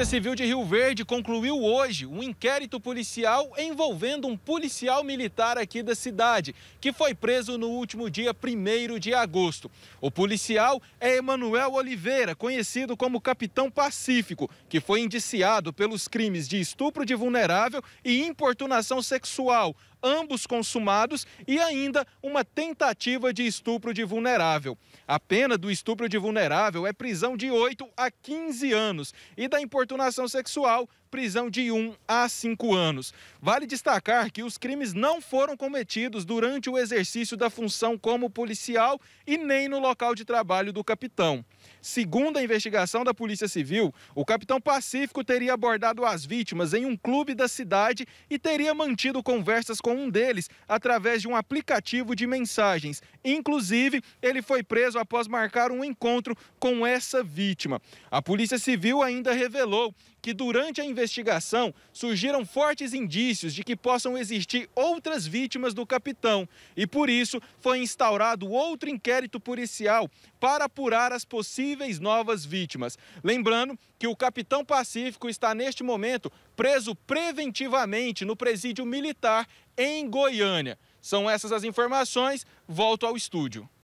Polícia Civil de Rio Verde concluiu hoje um inquérito policial envolvendo um policial militar aqui da cidade, que foi preso no último dia 1 de agosto. O policial é Emanuel Oliveira, conhecido como Capitão Pacífico, que foi indiciado pelos crimes de estupro de vulnerável e importunação sexual, ambos consumados, e ainda uma tentativa de estupro de vulnerável. A pena do estupro de vulnerável é prisão de 8 a 15 anos e da importunação importunação sexual prisão de 1 a 5 anos. Vale destacar que os crimes não foram cometidos durante o exercício da função como policial e nem no local de trabalho do capitão. Segundo a investigação da Polícia Civil, o capitão Pacífico teria abordado as vítimas em um clube da cidade e teria mantido conversas com um deles através de um aplicativo de mensagens. Inclusive, ele foi preso após marcar um encontro com essa vítima. A Polícia Civil ainda revelou que durante a investigação investigação, surgiram fortes indícios de que possam existir outras vítimas do capitão e, por isso, foi instaurado outro inquérito policial para apurar as possíveis novas vítimas. Lembrando que o capitão Pacífico está, neste momento, preso preventivamente no presídio militar em Goiânia. São essas as informações. Volto ao estúdio.